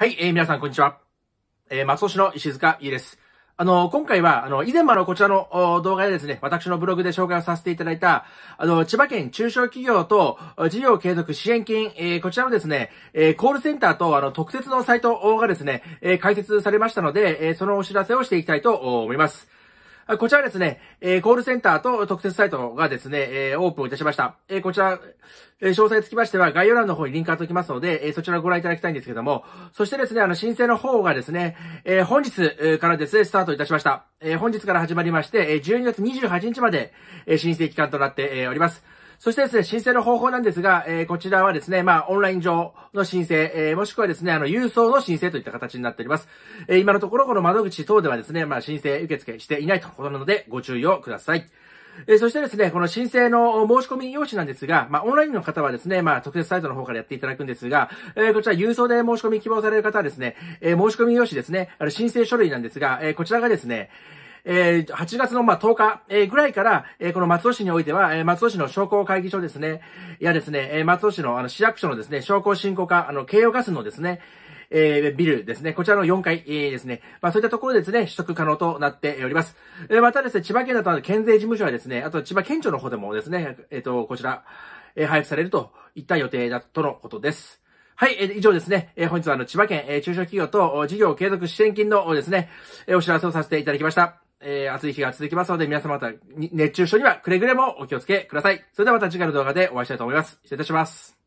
はい、えー、皆さん、こんにちは。えー、松尾市の石塚家です。あの、今回は、あの、以前もあの、こちらの動画でですね、私のブログで紹介をさせていただいた、あの、千葉県中小企業と事業継続支援金、えー、こちらのですね、えー、コールセンターと、あの、特設のサイトがですね、えー、開設されましたので、えー、そのお知らせをしていきたいと思います。こちらですね、えコールセンターと特設サイトがですね、えオープンいたしました。えこちら、え詳細につきましては概要欄の方にリンク貼っておきますので、えそちらをご覧いただきたいんですけども、そしてですね、あの、申請の方がですね、え本日からですね、スタートいたしました。え本日から始まりまして、12月28日まで、申請期間となっております。そしてですね、申請の方法なんですが、えー、こちらはですね、まあ、オンライン上の申請、えー、もしくはですね、あの、郵送の申請といった形になっております。えー、今のところ、この窓口等ではですね、まあ、申請受付していないところなので、ご注意をください。えそしてですね、この申請の申し込み用紙なんですが、まあ、オンラインの方はですね、まあ、特設サイトの方からやっていただくんですが、えー、こちら郵送で申し込み希望される方はですね、えー、申し込み用紙ですね、あの申請書類なんですが、えー、こちらがですね、えー、8月のまあ10日、えー、ぐらいから、えー、この松尾市においては、えー、松尾市の商工会議所ですね、いやですね、えー、松尾市のあの市役所のですね、商工振興課、あの、京葉ガスのですね、えー、ビルですね。こちらの4階、えー、ですね。まあ、そういったところですね、取得可能となっております。えー、またですね、千葉県だと、県税事務所はですね、あと千葉県庁の方でもですね、えっ、ー、と、こちら、えー、配布されるといった予定だとのことです。はい、えー、以上ですね。えー、本日はあの、千葉県、えー、中小企業と事業継続支援金のですね、えー、お知らせをさせていただきました。えー、暑い日が続きますので、皆様方、熱中症にはくれぐれもお気をつけください。それではまた次回の動画でお会いしたいと思います。失礼いたします。